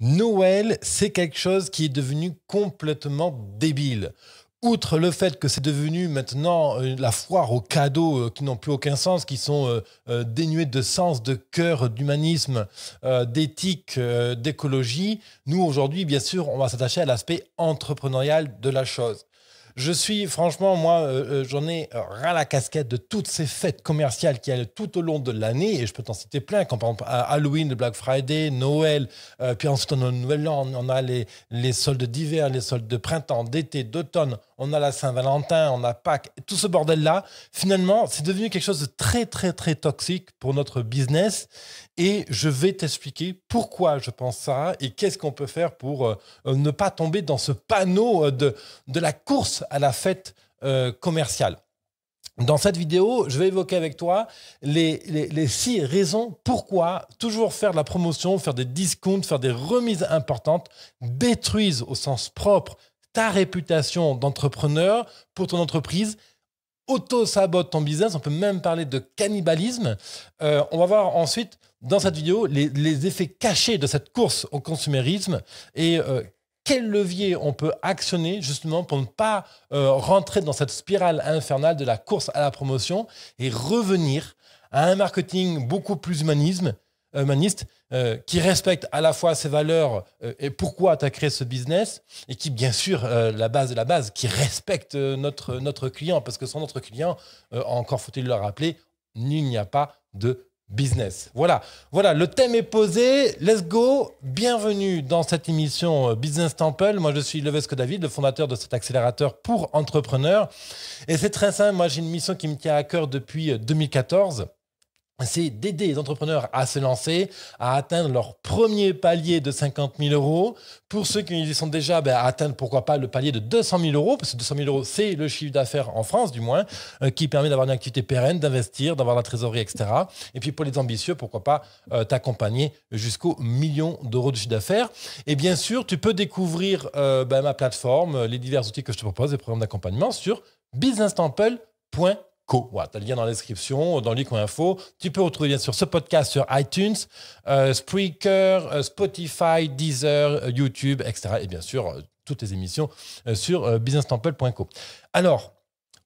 Noël, c'est quelque chose qui est devenu complètement débile. Outre le fait que c'est devenu maintenant euh, la foire aux cadeaux euh, qui n'ont plus aucun sens, qui sont euh, dénués de sens, de cœur, d'humanisme, d'éthique, d'écologie, nous aujourd'hui, bien sûr, on va s'attacher à l'aspect entrepreneurial de la chose. Je suis, franchement, moi, euh, euh, j'en ai ras la casquette de toutes ces fêtes commerciales qui y a tout au long de l'année, et je peux t'en citer plein, comme par exemple Halloween, Black Friday, Noël, euh, puis ensuite on a le Nouvel An, on a les, les soldes d'hiver, les soldes de printemps, d'été, d'automne, on a la Saint-Valentin, on a Pâques, tout ce bordel-là, finalement, c'est devenu quelque chose de très, très, très toxique pour notre business, et je vais t'expliquer pourquoi je pense ça, et qu'est-ce qu'on peut faire pour ne pas tomber dans ce panneau de, de la course à la fête euh, commerciale. Dans cette vidéo, je vais évoquer avec toi les, six raisons pourquoi toujours faire de la promotion, faire des discounts, faire des remises importantes détruisent au sens propre ta réputation d'entrepreneur pour ton entreprise, auto-sabote ton business, on peut même parler de cannibalisme. Euh, on va voir ensuite dans cette vidéo les, effets cachés de cette course au consumérisme et euh, quel levier on peut actionner justement pour ne pas euh, rentrer dans cette spirale infernale de la course à la promotion et revenir à un marketing beaucoup plus humanisme, humaniste euh, euh, qui respecte à la fois ses valeurs et pourquoi tu as créé ce business et qui bien sûr la base de la base qui respecte notre notre client parce que sans notre client encore faut-il le rappeler il n'y a pas de business. Voilà, voilà, le thème est posé. Let's go. Bienvenue dans cette émission euh, Business Temple. Moi, je suis Levesque David, le fondateur de cet accélérateur pour entrepreneurs. Et c'est très simple. Moi, j'ai une mission qui me tient à cœur depuis 2014. Euh, c'est d'aider les entrepreneurs à se lancer, à atteindre leur premier palier de 50 000 euros. Pour ceux qui y sont déjà, ben, à atteindre pourquoi pas le palier de 200 000 euros, parce que 200 000 euros, c'est le chiffre d'affaires en France du moins, euh, qui permet d'avoir une activité pérenne, d'investir, d'avoir la trésorerie, etc. Et puis pour les ambitieux, pourquoi pas euh, t'accompagner jusqu'au million d'euros de chiffre d'affaires. Et bien sûr, tu peux découvrir euh, ben, ma plateforme, les divers outils que je te propose, les programmes d'accompagnement sur businesstemple.com tu as le lien dans la description, dans info Tu peux retrouver bien sûr ce podcast sur iTunes, euh, Spreaker, euh, Spotify, Deezer, euh, YouTube, etc. Et bien sûr, toutes les émissions sur businesstemple.co. Alors,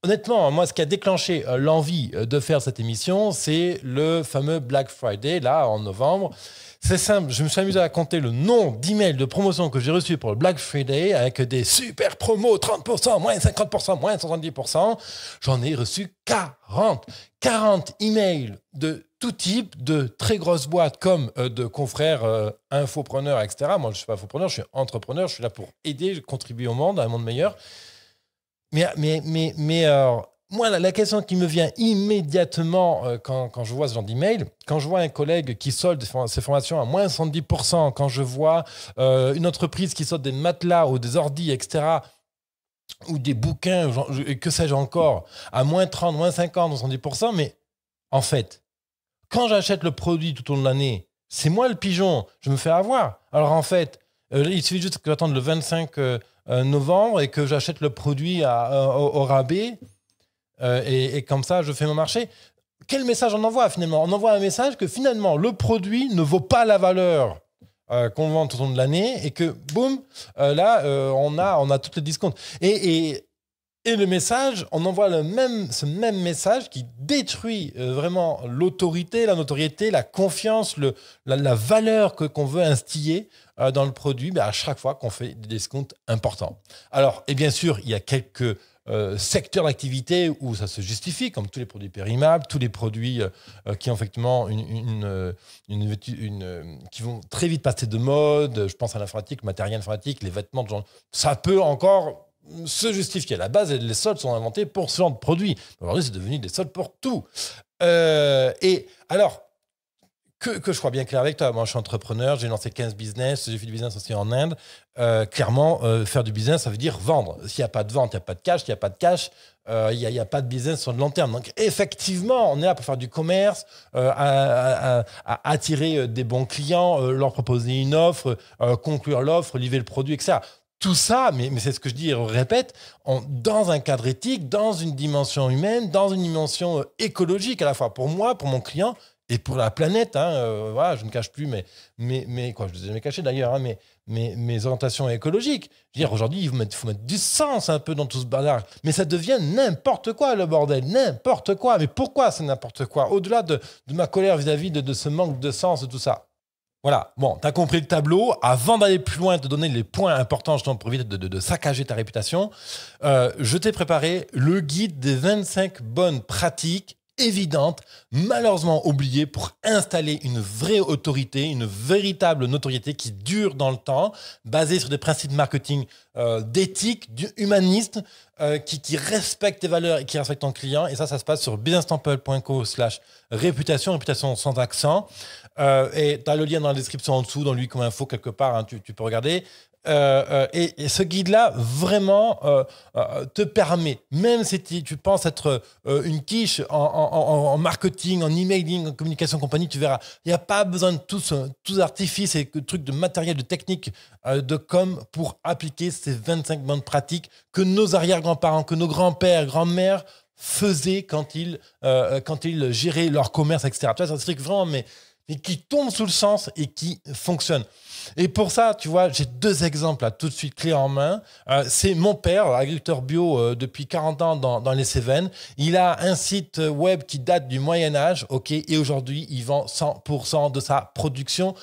Honnêtement, moi, ce qui a déclenché euh, l'envie euh, de faire cette émission, c'est le fameux Black Friday, là, en novembre. C'est simple, je me suis amusé à compter le nombre d'emails de promotion que j'ai reçus pour le Black Friday avec des super promos 30%, moins 50%, moins 70%. J'en ai reçu 40. 40 emails de tout type, de très grosses boîtes comme euh, de confrères infopreneurs, etc. Moi, je ne suis pas infopreneur, je suis entrepreneur, je suis là pour aider, contribuer au monde, à un monde meilleur. Mais, mais, mais, mais alors, euh, moi, la, question qui me vient immédiatement euh, quand, quand, je vois ce genre d'email, quand je vois un collègue qui solde ses formations à moins 110%, quand je vois euh, une entreprise qui solde des matelas ou des ordi, etc., ou des bouquins, que sais-je encore, à moins 30, moins 50, moins 110%, mais en fait, quand j'achète le produit tout au long de l'année, c'est moi le pigeon, je me fais avoir. Alors en fait, il suffit juste d'attendre le 25 euh, novembre et que j'achète le produit euh, au, rabais euh, et, et comme ça, je fais mon marché quel message on envoie finalement On envoie un message que finalement le produit ne vaut pas la valeur qu'on vend tout au long de l'année et que boum, là on a on a toutes les discounts. Et, et et le message, on envoie le même, ce même message qui détruit euh, vraiment l'autorité, la notoriété, la confiance, le, la, valeur que qu'on veut instiller euh, dans le produit à chaque fois qu'on fait des discounts importants. Alors, et bien sûr, il y a quelques euh, secteurs d'activité où ça se justifie, comme tous les produits périmables, tous les produits qui ont effectivement une, une, qui vont très vite passer de mode. Je pense à l'informatique, matériel informatique, les vêtements de Ça peut encore se justifier. À la base, les soldes sont inventés pour ce genre de produits. Aujourd'hui, c'est devenu des soldes pour tout. Euh, et alors, que, je crois bien clair avec toi. Moi, je suis entrepreneur, j'ai lancé 15 business, j'ai fait du business aussi en Inde. Euh, clairement, euh, faire du business, ça veut dire vendre. S'il n'y a pas de vente, il n'y a pas de cash. S'il n'y a pas de cash, il n'y a, pas de business sur le long terme. Donc, effectivement, on est là pour faire du commerce, à, attirer des bons clients, leur proposer une offre, conclure l'offre, livrer le produit, etc tout ça, mais, mais c'est ce que je dis et répète, dans un cadre éthique, dans une dimension humaine, dans une dimension euh, écologique à la fois pour moi, pour mon client et pour la planète. Hein, euh, voilà, je ne cache plus, mais, mais, mais quoi, je ne les ai jamais d'ailleurs, hein, mais, mes orientations écologiques. aujourd'hui, il faut mettre, du sens un peu dans tout ce bazar. Mais ça devient n'importe quoi, le bordel, n'importe quoi. Mais pourquoi c'est n'importe quoi Au-delà de, ma colère vis-à-vis de, de ce manque de sens, et tout ça. Voilà, bon, t'as compris le tableau. Avant d'aller plus loin de te donner les points importants, je t'en profite de, saccager ta réputation. Euh, je t'ai préparé le guide des 25 bonnes pratiques évidentes, malheureusement oubliées, pour installer une vraie autorité, une véritable notoriété qui dure dans le temps, basée sur des principes de marketing euh, d'éthique, humaniste, euh, qui, respecte tes valeurs et qui respecte ton client. Et ça, ça se passe sur businesstemple.co slash réputation, réputation sans accent. Euh, et tu as le lien dans la description en dessous, dans lui comme info quelque part, hein, tu, tu, peux regarder. Euh, euh, et, ce guide-là, vraiment, te permet, même si tu, penses être une quiche en, en, marketing, en emailing, en communication compagnie, tu verras, il n'y a pas besoin de tous, tous artifices et trucs de matériel, de technique, de com pour appliquer ces 25 bonnes pratiques que nos arrière-grands-parents, que nos grands-pères, grands-mères faisaient quand ils, quand ils géraient leur commerce, etc. Tu vois, c'est un truc vraiment mais mais qui tombe sous le sens et qui fonctionne. Et pour ça, tu vois, j'ai deux exemples là, tout de suite clés en main. Euh, c'est mon père, agriculteur bio euh, depuis 40 ans dans, les Cévennes. Il a un site web qui date du Moyen Âge, ok, et aujourd'hui, il vend 100% de sa production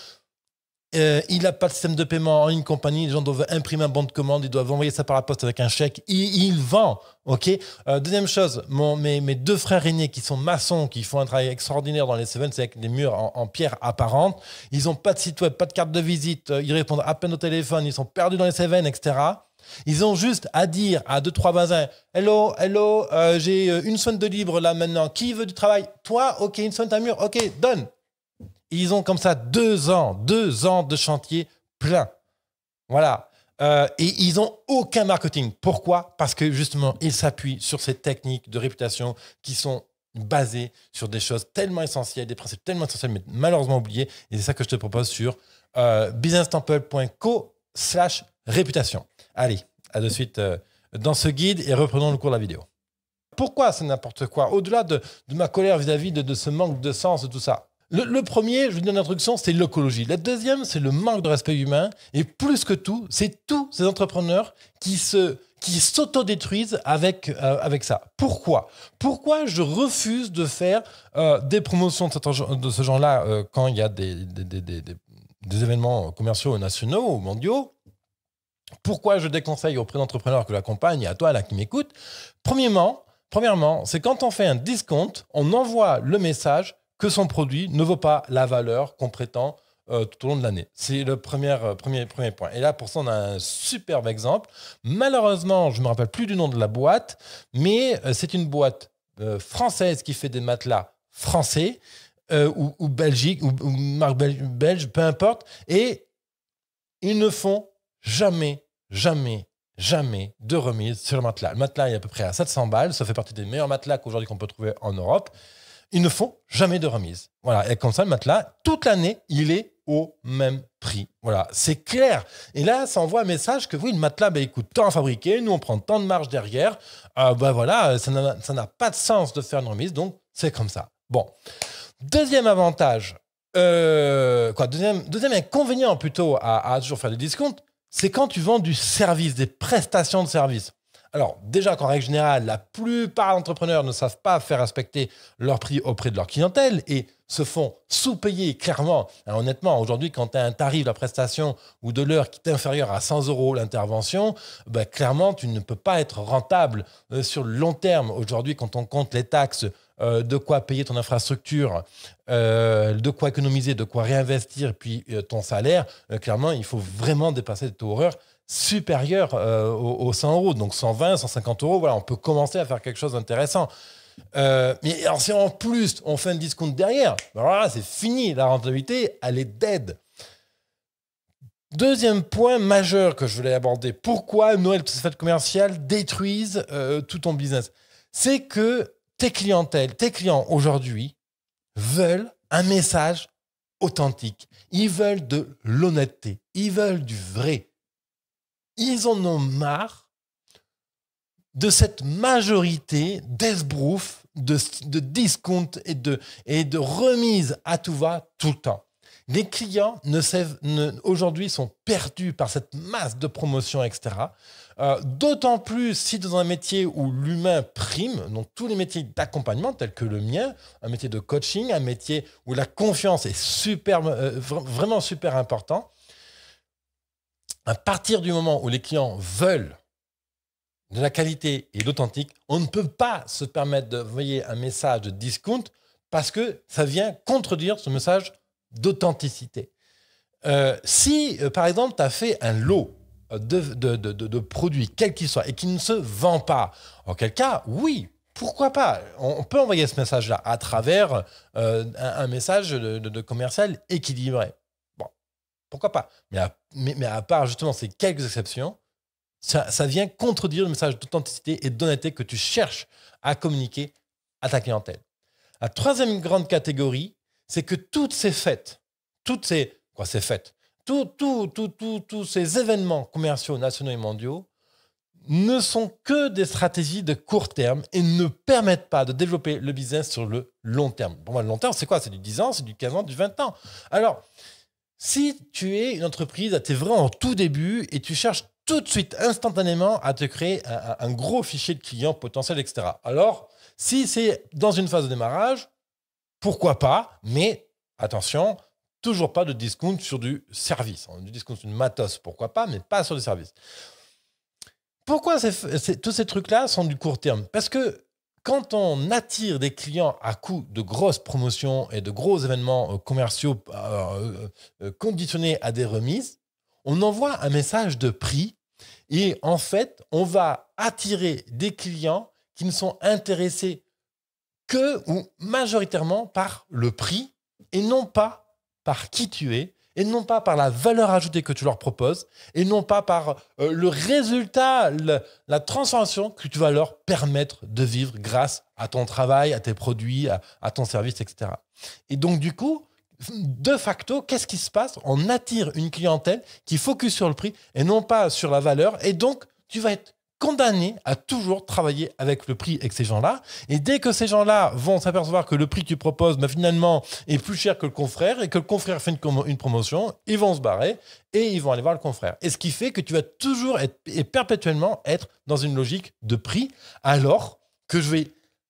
euh, il n'a pas de système de paiement en une compagnie. Les gens doivent imprimer un bon de commande. Ils doivent envoyer ça par la poste avec un chèque. Il, vend. OK euh, Deuxième chose, mon, mes, deux frères aînés qui sont maçons, qui font un travail extraordinaire dans les Seven, c'est avec des murs en, pierre apparente. Ils n'ont pas de site web, pas de carte de visite. Euh, ils répondent à peine au téléphone. Ils sont perdus dans les Seven, etc. Ils ont juste à dire à deux, trois voisins Hello, hello, j'ai une semaine de libre là maintenant. Qui veut du travail Toi Ok, une semaine, à mur. Ok, donne ils ont comme ça deux ans, deux ans de chantier plein. Voilà. Euh, et ils n'ont aucun marketing. Pourquoi Parce que justement, ils s'appuient sur ces techniques de réputation qui sont basées sur des choses tellement essentielles, des principes tellement essentiels, mais malheureusement oubliés. Et c'est ça que je te propose sur euh, businesstemple.co slash réputation. Allez, à de suite euh, dans ce guide et reprenons le cours de la vidéo. Pourquoi c'est n'importe quoi Au-delà de, ma colère vis-à-vis de, de ce manque de sens, de tout ça, le, premier, je vous donne l'introduction, c'est l'écologie. La deuxième, c'est le manque de respect humain. Et plus que tout, c'est tous ces entrepreneurs qui se qui s'autodétruisent avec, euh, avec ça. Pourquoi Pourquoi je refuse de faire euh, des promotions de, ce genre-là euh, quand il y a des, des, événements commerciaux nationaux ou mondiaux Pourquoi je déconseille auprès d'entrepreneurs que j'accompagne et à toi là qui m'écoute Premièrement, premièrement c'est quand on fait un discount, on envoie le message que son produit ne vaut pas la valeur qu'on prétend euh, tout au long de l'année. C'est le premier, euh, premier, premier point. Et là, pour ça, on a un superbe exemple. Malheureusement, je ne me rappelle plus du nom de la boîte, mais euh, c'est une boîte française qui fait des matelas français ou, ou, Belgique ou, marque belge, peu importe. Et ils ne font jamais, jamais jamais de remise sur le matelas. Le matelas est à peu près à 700 balles. Ça fait partie des meilleurs matelas qu'aujourd'hui qu'on peut trouver en Europe ils ne font jamais de remise. Voilà, et comme ça, le matelas, toute l'année, il est au même prix. Voilà, c'est clair. Et là, ça envoie un message que oui, le matelas, ben, il coûte tant à fabriquer, nous, on prend tant de marge derrière. Euh, ben, voilà, ça n'a pas de sens de faire une remise, donc c'est comme ça. Bon. Deuxième avantage, euh, quoi, deuxième, deuxième inconvénient plutôt à, à toujours faire des discounts, c'est quand tu vends du service, des prestations de service. Alors, déjà qu'en règle générale, la plupart d'entrepreneurs ne savent pas faire respecter leur prix auprès de leur clientèle et se font sous-payer clairement. Hein, honnêtement, aujourd'hui, quand tu as un tarif de la prestation ou de l'heure qui est inférieur à 100 euros l'intervention, ben, clairement, tu ne peux pas être rentable euh, sur le long terme. Aujourd'hui, quand on compte les taxes, euh, de quoi payer ton infrastructure, euh, de quoi économiser, de quoi réinvestir, puis ton salaire, clairement, il faut vraiment dépasser cette horreur supérieur euh, aux, 100 euros. Donc 120, 150 euros, voilà, on peut commencer à faire quelque chose d'intéressant. Euh, mais si en plus on fait un discount derrière, Voilà, ben c'est fini, la rentabilité, elle est dead. Deuxième point majeur que je voulais aborder, pourquoi Noël Fête commerciale détruisent euh, tout ton business C'est que tes clientèles, tes clients aujourd'hui veulent un message authentique. Ils veulent de l'honnêteté. Ils veulent du vrai ils en ont marre de cette majorité d'esbrouf, de, de discount et de, et de remise à tout va tout le temps. Les clients ne, aujourd'hui sont perdus par cette masse de promotions, etc. Euh, d'autant plus si dans un métier où l'humain prime, donc tous les métiers d'accompagnement tels que le mien, un métier de coaching, un métier où la confiance est super, euh, vraiment super important, à partir du moment où les clients veulent de la qualité et l'authentique, on ne peut pas se permettre d'envoyer un message de discount parce que ça vient contredire ce message d'authenticité. Euh, si, euh, par exemple, tu as fait un lot de, produits, quel qu'il soit, et qui ne se vend pas, en quel cas, oui, pourquoi pas On peut envoyer ce message-là à travers euh, un, message de commercial équilibré pourquoi pas mais à, part justement ces quelques exceptions, ça, vient contredire le message d'authenticité et d'honnêteté que tu cherches à communiquer à ta clientèle. La troisième grande catégorie, c'est que toutes ces fêtes, toutes ces, quoi, ces fêtes, tous tout, tout, tout, ces événements commerciaux nationaux et mondiaux ne sont que des stratégies de court terme et ne permettent pas de développer le business sur le long terme. Pour moi, le long terme, c'est quoi C'est du 10 ans, c'est du 15 ans, du 20 ans. Alors, si tu es une entreprise, à es vraiment en tout début et tu cherches tout de suite, instantanément, à te créer un, gros fichier de clients potentiels, etc. Alors, si c'est dans une phase de démarrage, pourquoi pas, mais attention, toujours pas de discount sur du service. Du discount sur du matos, pourquoi pas, mais pas sur du service. Pourquoi tous ces trucs-là sont du court terme Parce que quand on attire des clients à coup de grosses promotions et de gros événements euh, commerciaux euh, euh, conditionnés à des remises, on envoie un message de prix et en fait, on va attirer des clients qui ne sont intéressés que ou majoritairement par le prix et non pas par qui tu es et non pas par la valeur ajoutée que tu leur proposes, et non pas par euh, le résultat, la transformation que tu vas leur permettre de vivre grâce à ton travail, à tes produits, à, à ton service, etc. Et donc du coup, de facto, qu'est-ce qui se passe On attire une clientèle qui focus sur le prix et non pas sur la valeur, et donc tu vas être condamné à toujours travailler avec le prix avec ces gens-là. Et dès que ces gens-là vont s'apercevoir que le prix que tu proposes, bah, finalement, est plus cher que le confrère et que le confrère fait une, une, promotion, ils vont se barrer et ils vont aller voir le confrère. Et ce qui fait que tu vas toujours être, et perpétuellement être dans une logique de prix, alors que je vais,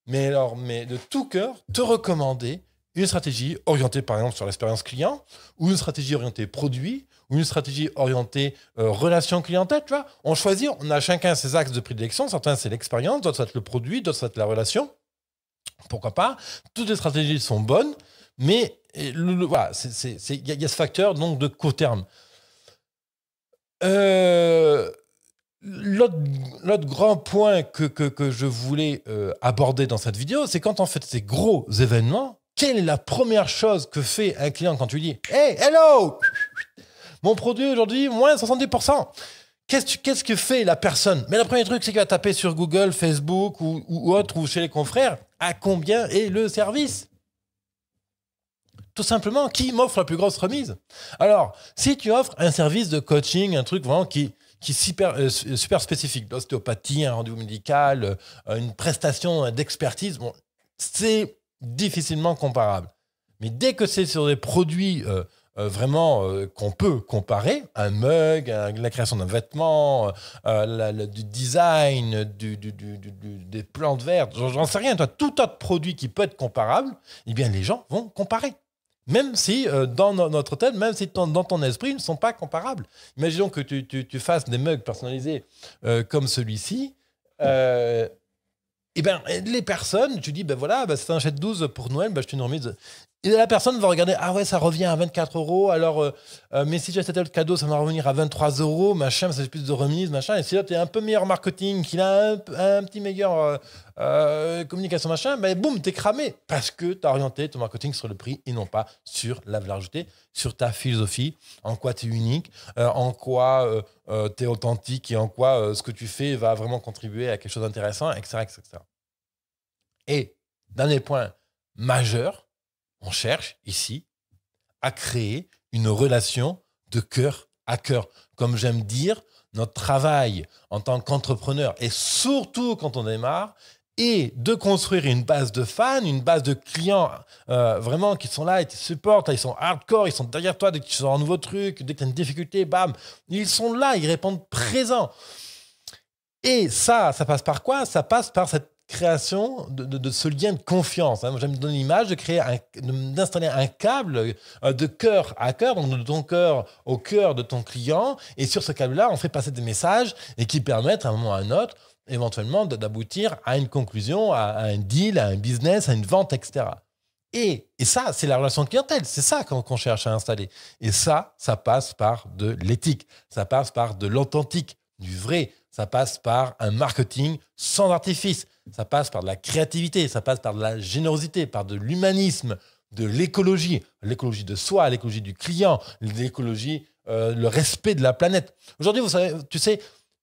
mais alors, mais de tout cœur, te recommander une stratégie orientée par exemple sur l'expérience client, ou une stratégie orientée produit, ou une stratégie orientée euh, relation clientèle, tu vois. On choisit, on a chacun ses axes de prédilection, certains c'est l'expérience, d'autres c'est le produit, d'autres c'est la relation. Pourquoi pas Toutes les stratégies sont bonnes, mais il voilà, y, y, a ce facteur donc de court terme. Euh, l'autre grand point que, je voulais euh, aborder dans cette vidéo, c'est quand en fait ces gros événements, quelle est la première chose que fait un client quand tu lui dis Hey, hello Mon produit aujourd'hui, moins 70%. Qu'est-ce, que fait la personne Mais le premier truc, c'est qu'il va taper sur Google, Facebook ou, autre, ou chez les confrères, à combien est le service Tout simplement, qui m'offre la plus grosse remise Alors, si tu offres un service de coaching, un truc vraiment qui, qui super, euh, euh, super spécifique, d'ostéopathie, un rendez-vous médical, euh, une prestation d'expertise, bon, c'est difficilement comparable. Mais dès que c'est sur des produits euh, euh, vraiment euh, qu'on peut comparer, un mug, la création d'un vêtement, du design, des plantes vertes, j'en sais rien, toi, tout autre produit qui peut être comparable, eh bien les gens vont comparer. Même si dans notre tête, même si dans ton esprit, ils ne sont pas comparables. Imaginons que tu, tu fasses des mugs personnalisés comme celui-ci. Et eh bien, les personnes, tu dis, ben voilà, c'est un jet 12 pour Noël, ben, je te une remise et la personne va regarder, ah ouais, ça revient à 24 euros, alors, euh, euh, mais si j'ai cet le cadeau, ça va revenir à 23 euros, machin, mais ça c'est plus de remise, machin. Et si tu es un peu meilleur marketing, qu'il a un, petit meilleur euh, communication, machin, ben boum, t'es cramé parce que as orienté ton marketing sur le prix et non pas sur la valeur ajoutée, sur ta philosophie, en quoi tu es unique, en quoi tu es authentique et en quoi ce que tu fais va vraiment contribuer à quelque chose d'intéressant, etc., etc. Et, dernier point majeur, on cherche ici à créer une relation de cœur à cœur. Comme j'aime dire, notre travail en tant qu'entrepreneur, et surtout quand on démarre, et de construire une base de fans, une base de clients euh, vraiment qui sont là, et qui supportent, ils sont hardcore, ils sont derrière toi dès que tu sors un nouveau truc, dès que tu as une difficulté, bam, ils sont là, ils répondent présents. Et ça, ça passe par quoi Ça passe par cette création de, ce lien de confiance. Moi, hein. J'aime donner l'image de créer, d'installer un câble euh, de cœur à cœur, donc de ton cœur au cœur de ton client, et sur ce câble-là, on fait passer des messages et qui permettent à un moment ou à un autre éventuellement d'aboutir à une conclusion, à, un deal, à un business, à une vente, etc. Et, ça, c'est la relation clientèle, c'est ça qu'on cherche à installer. Et ça, ça passe par de l'éthique, ça passe par de l'authentique, du vrai, ça passe par un marketing sans artifice, ça passe par de la créativité, ça passe par de la générosité, par de l'humanisme, de l'écologie, l'écologie de soi, l'écologie du client, l'écologie, euh, le respect de la planète. Aujourd'hui, vous savez, tu sais,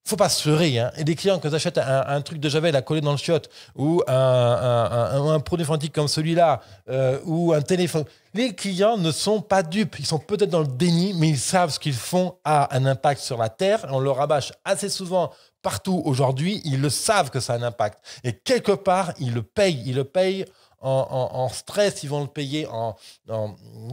faut pas se rire. Hein. Et des clients, qui achètent un, truc de Javel à coller dans le chiotte ou un, produit frantique comme celui-là, euh, ou un téléphone, les clients ne sont pas dupes. Ils sont peut-être dans le déni, mais ils savent ce qu'ils font a un impact sur la Terre. On le rabâche assez souvent partout aujourd'hui. Ils le savent que ça a un impact. Et quelque part, ils le payent. Ils le payent en, stress, ils vont le payer en,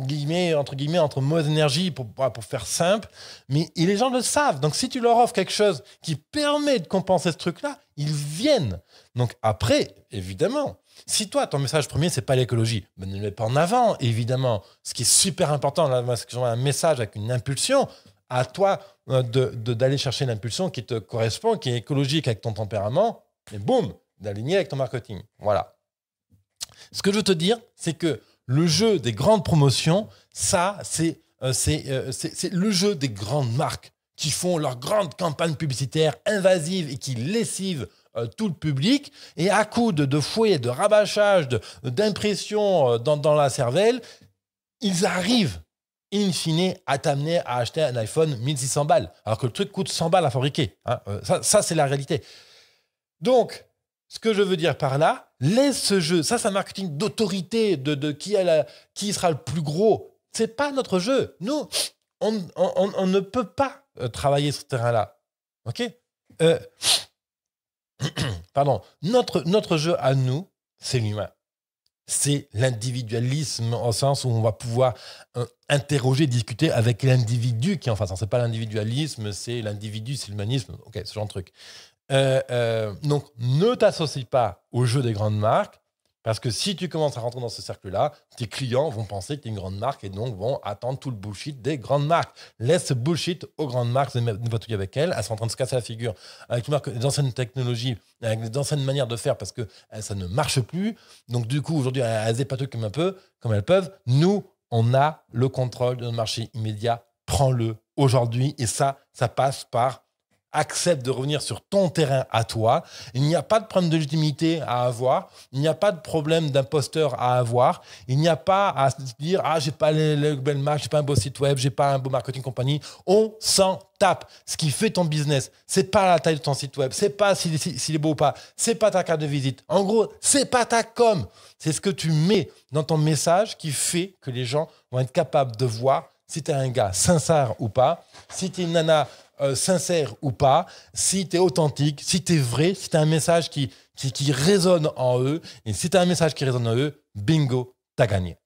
guillemets, entre guillemets, entre mauvaise énergie pour, pour faire simple. Mais les gens le savent. Donc si tu leur offres quelque chose qui permet de compenser ce truc-là, ils viennent. Donc après, évidemment, si toi, ton message premier, c'est pas l'écologie, ben, ne le mets pas en avant, évidemment. Ce qui est super important, là, c'est un message avec une impulsion, à toi euh, d'aller de, d'aller chercher l'impulsion qui te correspond, qui est écologique avec ton tempérament, et boum, d'aligner avec ton marketing. Voilà. Ce que je veux te dire, c'est que le jeu des grandes promotions, ça, c'est euh, euh, le jeu des grandes marques qui font leurs grandes campagnes publicitaires invasives et qui lessivent euh, tout le public. Et à coup de, de fouet, de rabâchage, d'impression dans, la cervelle, ils arrivent in fine, à t'amener à acheter un iPhone 1600 balles, alors que le truc coûte 100 balles à fabriquer. Hein. ça c'est la réalité. Donc, ce que je veux dire par là, laisse ce jeu. Ça, c'est un marketing d'autorité, de, qui, qui sera le plus gros. C'est pas notre jeu. Nous, on, ne peut pas euh, travailler sur ce terrain-là. OK euh, Pardon. Notre, notre jeu à nous, c'est l'humain. C'est l'individualisme au sens où on va pouvoir euh, interroger, discuter avec l'individu qui est en face. Ce n'est pas l'individualisme, c'est l'individu, c'est l'humanisme, ok, ce genre de truc. Euh, euh, donc, ne t'associe pas au jeu des grandes marques, parce que si tu commences à rentrer dans ce cercle-là, tes clients vont penser que tu es une grande marque et donc vont attendre tout le bullshit des grandes marques. Laisse ce bullshit aux grandes marques, ne pas avec elles, elles sont en train de se casser la figure avec des anciennes technologies, avec des anciennes manières de faire parce que euh, ça ne marche plus. Donc, du coup, aujourd'hui, elles épatouillent comme un peu, comme elles peuvent. Nous, on a le contrôle de notre marché immédiat. Prends-le aujourd'hui et ça, ça passe par accepte de revenir sur ton terrain à toi. Il n'y a pas de problème de légitimité à avoir. Il n'y a pas de problème d'imposteur à avoir. Il n'y a pas à se dire Ah, j'ai pas le bel match, j'ai pas un beau site web, j'ai pas un beau marketing compagnie. On s'en tape. Ce qui fait ton business, c'est pas la taille de ton site web, c'est pas s'il si, est beau ou pas, c'est pas ta carte de visite. En gros, c'est pas ta com. C'est ce que tu mets dans ton message qui fait que les gens vont être capables de voir si tu es un gars sincère ou pas, si tu es une nana euh, sincère ou pas, si tu es authentique, si tu es vrai, si tu un message qui, qui, résonne en eux, et si tu as un message qui résonne en eux, bingo, tu as gagné.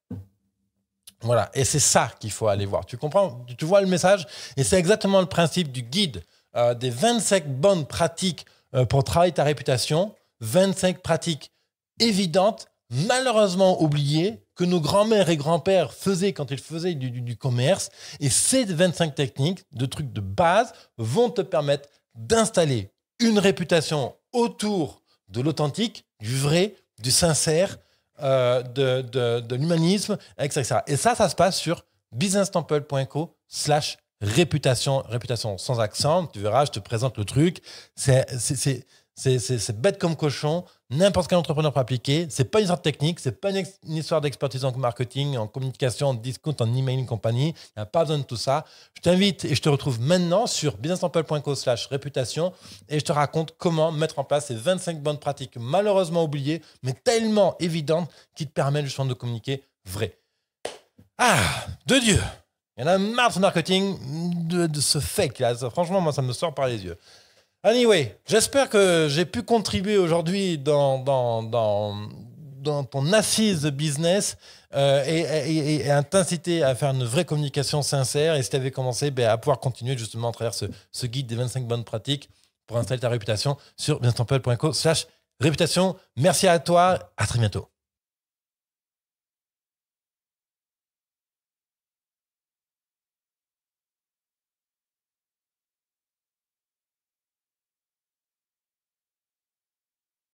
Voilà, et c'est ça qu'il faut aller voir. Tu comprends Tu vois le message Et c'est exactement le principe du guide euh, des 25 bonnes pratiques euh, pour travailler ta réputation, 25 pratiques évidentes, malheureusement oubliées, que nos grands-mères et grands-pères faisaient quand ils faisaient du, commerce. Et ces 25 techniques de trucs de base vont te permettre d'installer une réputation autour de l'authentique, du vrai, du sincère, euh, de, l'humanisme, etc. Et ça, ça se passe sur businesstemple.co slash réputation, réputation sans accent. Tu verras, je te présente le truc. C'est c'est bête comme cochon. N'importe quel entrepreneur peut appliquer. C'est pas une histoire de technique, c'est pas une, histoire d'expertise en marketing, en communication, en discount, en emailing compagnie. Il n'y a pas besoin de tout ça. Je t'invite et je te retrouve maintenant sur businessample.co slash réputation et je te raconte comment mettre en place ces 25 bonnes pratiques malheureusement oubliées, mais tellement évidentes qui te permettent justement de communiquer vrai. Ah, de Dieu! Il y en a marre de ce marketing, de, de ce fake. Là. Franchement, moi, ça me sort par les yeux. Anyway, j'espère que j'ai pu contribuer aujourd'hui dans, ton assise business euh, et, et, à t'inciter à faire une vraie communication sincère. Et si tu avais commencé, ben, à pouvoir continuer justement à travers ce, guide des 25 bonnes pratiques pour installer ta réputation sur bienstampel.co slash réputation. Merci à toi, à très bientôt.